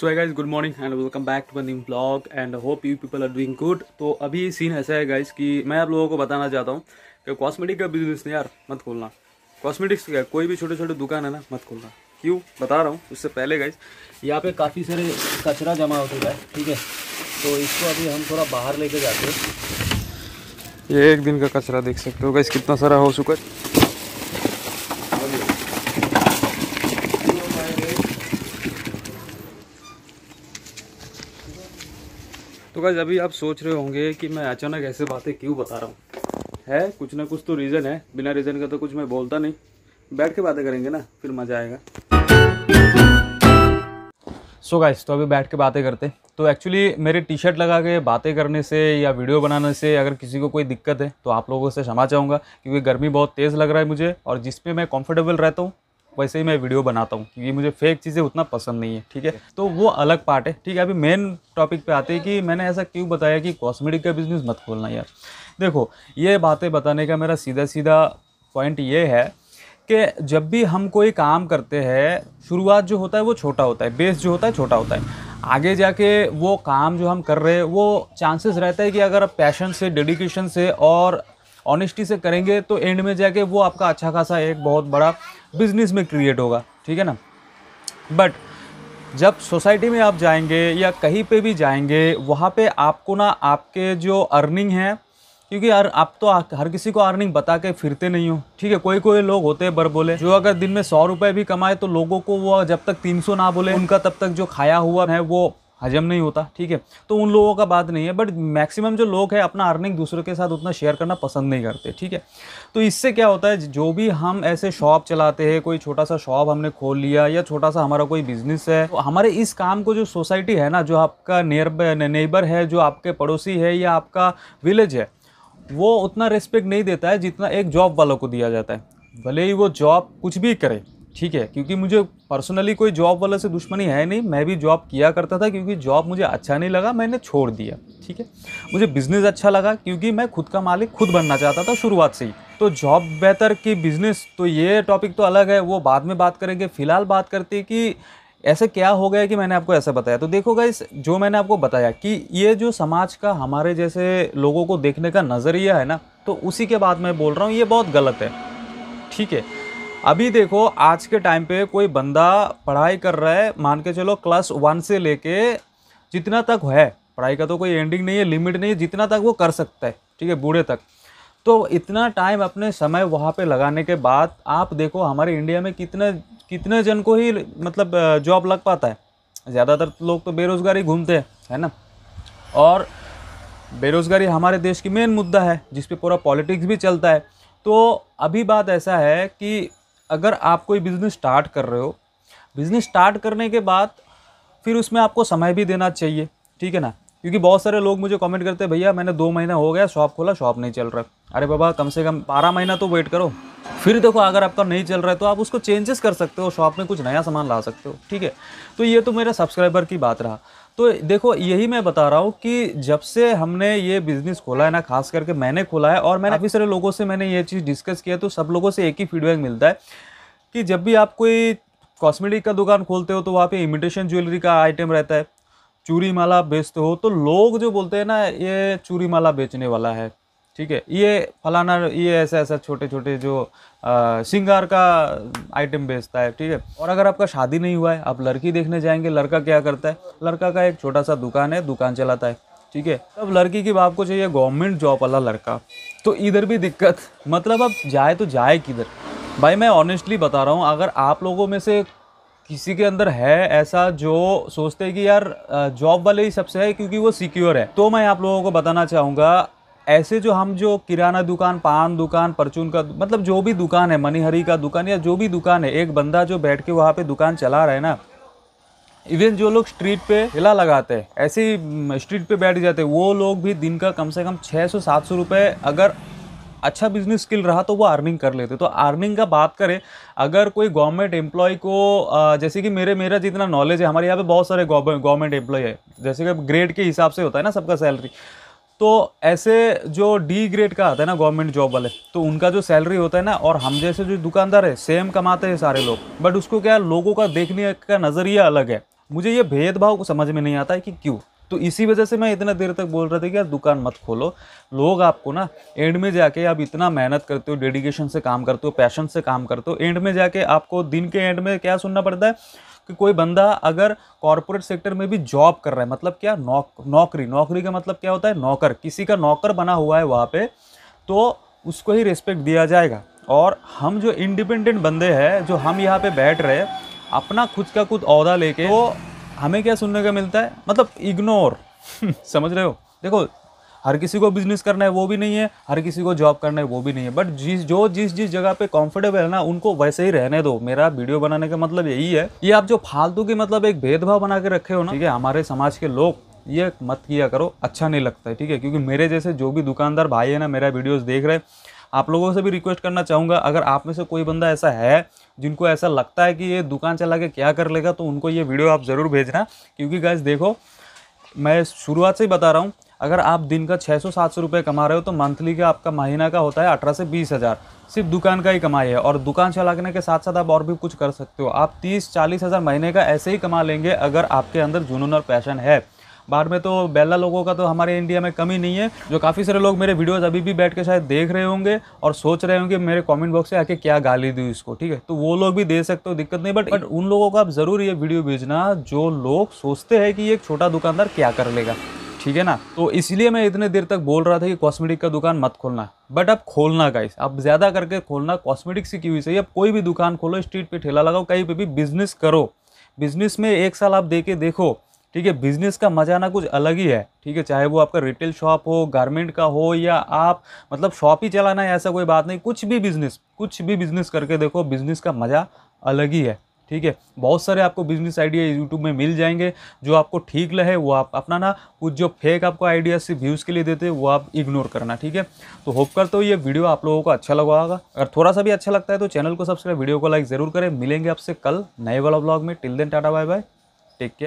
So guys good morning and welcome back to new blog and hope you people are doing good तो अभी scene ऐसा है guys कि मैं आप लोगों को बताना चाहता हूँ कि कॉस्मेटिक का बिजनेस नहीं यार मत खोलना कॉस्मेटिक्स का कोई भी छोटे छोटे दुकान है ना मत खोलना क्यों बता रहा हूँ उससे पहले गाइज यहाँ पे काफ़ी सारे कचरा जमा हो चुका है ठीक है तो इसको अभी हम थोड़ा बाहर लेके जाते हैं ये एक दिन का कचरा देख सकते हो गाइज कितना सारा हो चुका है तो गाइज अभी आप सोच रहे होंगे कि मैं अचानक ऐसे बातें क्यों बता रहा हूँ है कुछ ना कुछ तो रीज़न है बिना रीज़न का तो कुछ मैं बोलता नहीं बैठ के बातें करेंगे ना फिर मज़ा आएगा सो so गाइज तो अभी बैठ के बातें करते तो एक्चुअली मेरे टी शर्ट लगा के बातें करने से या वीडियो बनाने से अगर किसी को कोई दिक्कत है तो आप लोगों से क्षमा चाहूँगा क्योंकि गर्मी बहुत तेज़ लग रहा है मुझे और जिसमें मैं कंफर्टेबल रहता हूँ वैसे ही मैं वीडियो बनाता हूँ क्योंकि मुझे फेक चीज़ें उतना पसंद नहीं है ठीक है तो वो अलग पार्ट है ठीक है अभी मेन टॉपिक पे आते हैं कि मैंने ऐसा क्यों बताया कि कॉस्मेटिक का बिज़नेस मत खोलना यार देखो ये बातें बताने का मेरा सीधा सीधा पॉइंट ये है कि जब भी हम कोई काम करते हैं शुरुआत जो होता है वो छोटा होता है बेस जो होता है छोटा होता है आगे जाके वो काम जो हम कर रहे हैं वो चांसेस रहता है कि अगर आप पैशन से डेडिकेशन से और ऑनेस्टी से करेंगे तो एंड में जाके वो आपका अच्छा खासा एक बहुत बड़ा बिजनेस में क्रिएट होगा ठीक है ना बट जब सोसाइटी में आप जाएंगे या कहीं पे भी जाएंगे वहाँ पे आपको ना आपके जो अर्निंग है क्योंकि यार आप तो हर किसी को अर्निंग बता के फिरते नहीं हो ठीक है कोई कोई लोग होते हैं बर बोले जो अगर दिन में सौ रुपये भी कमाए तो लोगों को वो जब तक तीन सौ ना बोले उनका तब तक जो खाया हुआ है वो हजम नहीं होता ठीक है तो उन लोगों का बात नहीं है बट मैक्सिमम जो लोग हैं अपना अर्निंग दूसरों के साथ उतना शेयर करना पसंद नहीं करते ठीक है तो इससे क्या होता है जो भी हम ऐसे शॉप चलाते हैं कोई छोटा सा शॉप हमने खोल लिया या छोटा सा हमारा कोई बिजनेस है तो हमारे इस काम को जो सोसाइटी है ना जो आपका नेबर है जो आपके पड़ोसी है या आपका विलेज है वो उतना रिस्पेक्ट नहीं देता है जितना एक जॉब वालों को दिया जाता है भले ही वो जॉब कुछ भी करे ठीक है क्योंकि मुझे पर्सनली कोई जॉब वाले से दुश्मनी है नहीं मैं भी जॉब किया करता था क्योंकि जॉब मुझे अच्छा नहीं लगा मैंने छोड़ दिया ठीक है मुझे बिज़नेस अच्छा लगा क्योंकि मैं खुद का मालिक खुद बनना चाहता था शुरुआत से ही तो जॉब बेहतर कि बिज़नेस तो ये टॉपिक तो अलग है वो बाद में बात करेंगे फ़िलहाल बात करते कि ऐसे क्या हो गया कि मैंने आपको ऐसा बताया तो देखो गाइस जो मैंने आपको बताया कि ये जो समाज का हमारे जैसे लोगों को देखने का नज़रिया है ना तो उसी के बाद मैं बोल रहा हूँ ये बहुत गलत है ठीक है अभी देखो आज के टाइम पे कोई बंदा पढ़ाई कर रहा है मान के चलो क्लास वन से लेके जितना तक है पढ़ाई का तो कोई एंडिंग नहीं है लिमिट नहीं है जितना तक वो कर सकता है ठीक है बूढ़े तक तो इतना टाइम अपने समय वहाँ पे लगाने के बाद आप देखो हमारे इंडिया में कितने कितने जन को ही मतलब जॉब लग पाता है ज़्यादातर तो लोग तो बेरोज़गारी घूमते हैं है ना और बेरोज़गारी हमारे देश की मेन मुद्दा है जिस पूरा पॉलिटिक्स भी चलता है तो अभी बात ऐसा है कि अगर आप कोई बिज़नेस स्टार्ट कर रहे हो बिज़नेस स्टार्ट करने के बाद फिर उसमें आपको समय भी देना चाहिए ठीक है ना क्योंकि बहुत सारे लोग मुझे कमेंट करते हैं भैया मैंने दो महीना हो गया शॉप खोला शॉप नहीं चल रहा अरे बाबा कम से कम बारह महीना तो वेट करो फिर देखो अगर आपका नहीं चल रहा है तो आप उसको चेंजेस कर सकते हो शॉप में कुछ नया सामान ला सकते हो ठीक है तो ये तो मेरे सब्सक्राइबर की बात रहा तो देखो यही मैं बता रहा हूँ कि जब से हमने ये बिज़नेस खोला है ना खास करके मैंने खोला है और मैंने हाँ। काफ़ी सारे लोगों से मैंने ये चीज़ डिस्कस किया तो सब लोगों से एक ही फीडबैक मिलता है कि जब भी आप कोई कॉस्मेटिक का दुकान खोलते हो तो वहाँ पे इमिटेशन ज्वेलरी का आइटम रहता है चूरी माला बेचते हो तो लोग जो बोलते हैं ना ये चूरी माला बेचने वाला है ठीक है ये फलाना ये ऐसा ऐसा छोटे छोटे जो सिंगार का आइटम बेचता है ठीक है और अगर आपका शादी नहीं हुआ है आप लड़की देखने जाएंगे लड़का क्या करता है लड़का का एक छोटा सा दुकान है दुकान चलाता है ठीक है अब लड़की की बाप को चाहिए गवर्नमेंट जॉब वाला लड़का तो इधर भी दिक्कत मतलब अब जाए तो जाए किधर भाई मैं ऑनेस्टली बता रहा हूँ अगर आप लोगों में से किसी के अंदर है ऐसा जो सोचते हैं कि यार जॉब वाले ही सबसे है क्योंकि वो सिक्योर है तो मैं आप लोगों को बताना चाहूँगा ऐसे जो हम जो किराना दुकान पान दुकान परचून का मतलब जो भी दुकान है मनीहरी का दुकान या जो भी दुकान है एक बंदा जो बैठ के वहाँ पे दुकान चला रहा है ना इवन जो लोग स्ट्रीट पे ठेला लगाते हैं ऐसे ही स्ट्रीट हम्म, पे बैठ जाते हैं वो लोग भी दिन का कम से कम 600 700 रुपए अगर अच्छा बिजनेस स्किल रहा तो वो अर्निंग कर लेते तो अर्निंग का बात करें अगर कोई गवर्नमेंट एम्प्लॉय को जैसे कि मेरे मेरा जितना नॉलेज है हमारे यहाँ पे बहुत सारे गवर्नमेंट एम्प्लॉय है जैसे कि ग्रेड के हिसाब से होता है ना सबका सैलरी तो ऐसे जो डी ग्रेड का आता है ना गवर्नमेंट जॉब वाले तो उनका जो सैलरी होता है ना और हम जैसे जो दुकानदार है सेम कमाते हैं सारे लोग बट उसको क्या लोगों का देखने का नज़रिया अलग है मुझे ये भेदभाव को समझ में नहीं आता है कि क्यों तो इसी वजह से मैं इतना देर तक बोल रहा था कि यार दुकान मत खोलो लोग आपको ना एंड में जाके आप इतना मेहनत करते हो डेडिकेशन से काम करते हो पैशन से काम करते हो एंड में जाके आपको दिन के एंड में क्या सुनना पड़ता है कि कोई बंदा अगर कॉरपोरेट सेक्टर में भी जॉब कर रहा है मतलब क्या नौ नौकरी नौकरी का मतलब क्या होता है नौकर किसी का नौकर बना हुआ है वहाँ पर तो उसको ही रिस्पेक्ट दिया जाएगा और हम जो इंडिपेंडेंट बंदे हैं जो हम यहाँ पे बैठ रहे अपना खुद का खुद अहदा लेके तो हमें क्या सुनने का मिलता है मतलब इग्नोर समझ रहे हो देखो हर किसी को बिजनेस करना है वो भी नहीं है हर किसी को जॉब करना है वो भी नहीं है बट जिस जो जिस जिस जगह पे कंफर्टेबल है ना उनको वैसे ही रहने दो मेरा वीडियो बनाने का मतलब यही है ये आप जो फालतू के मतलब एक भेदभाव बना के रखे हो ना ठीक है हमारे समाज के लोग ये मत किया करो अच्छा नहीं लगता है ठीक है क्योंकि मेरे जैसे जो भी दुकानदार भाई है ना मेरा वीडियोस देख रहे हैं आप लोगों से भी रिक्वेस्ट करना चाहूँगा अगर आप में से कोई बंदा ऐसा है जिनको ऐसा लगता है कि ये दुकान चला के क्या कर लेगा तो उनको ये वीडियो आप ज़रूर भेजना क्योंकि गैस देखो मैं शुरुआत से ही बता रहा हूँ अगर आप दिन का 600-700 रुपए कमा रहे हो तो मंथली का आपका महीना का होता है अठारह से बीस हज़ार सिर्फ दुकान का ही कमाई है और दुकान चलाने के साथ साथ आप और भी कुछ कर सकते हो आप तीस चालीस हज़ार महीने का ऐसे ही कमा लेंगे अगर आपके अंदर जुनून और पैशन है बाहर में तो बेला लोगों का तो हमारे इंडिया में कमी नहीं है जो काफ़ी सारे लोग मेरे वीडियोस अभी भी बैठ के शायद देख रहे होंगे और सोच रहे होंगे मेरे कमेंट बॉक्स से आके क्या गाली दी इसको ठीक है तो वो लोग भी दे सकते हो दिक्कत नहीं बट उन लोगों को आप ज़रूर ये वीडियो भेजना जो लोग सोचते हैं कि एक छोटा दुकानदार क्या कर लेगा ठीक है ना तो इसलिए मैं इतने देर तक बोल रहा था कि कॉस्मेटिक का दुकान मत खोलना बट अब खोलना गाइस अब ज़्यादा करके खोलना कॉस्मेटिक से क्यों सही अब कोई भी दुकान खोलो स्ट्रीट पे ठेला लगाओ कहीं पे भी बिजनेस करो बिजनेस में एक साल आप दे के देखो ठीक है बिजनेस का मजा ना कुछ अलग ही है ठीक है चाहे वो आपका रिटेल शॉप हो गारमेंट का हो या आप मतलब शॉप ही चलाना है ऐसा कोई बात नहीं कुछ भी बिजनेस कुछ भी बिजनेस करके देखो बिजनेस का मजा अलग ही है ठीक है बहुत सारे आपको बिजनेस आइडिया यूट्यूब में मिल जाएंगे जो आपको ठीक लगे वो आप अपना ना कुछ जो फेक आपको आइडिया सिर्फ व्यूज़ के लिए देते हैं वो आप इग्नोर करना ठीक है तो होप कर तो ये वीडियो आप लोगों को अच्छा लगा होगा अगर थोड़ा सा भी अच्छा लगता है तो चैनल को सब्सक्राइब वीडियो को लाइक ज़रूर करें मिलेंगे आपसे कल नए वाला ब्लॉग में till then tata bye bye take care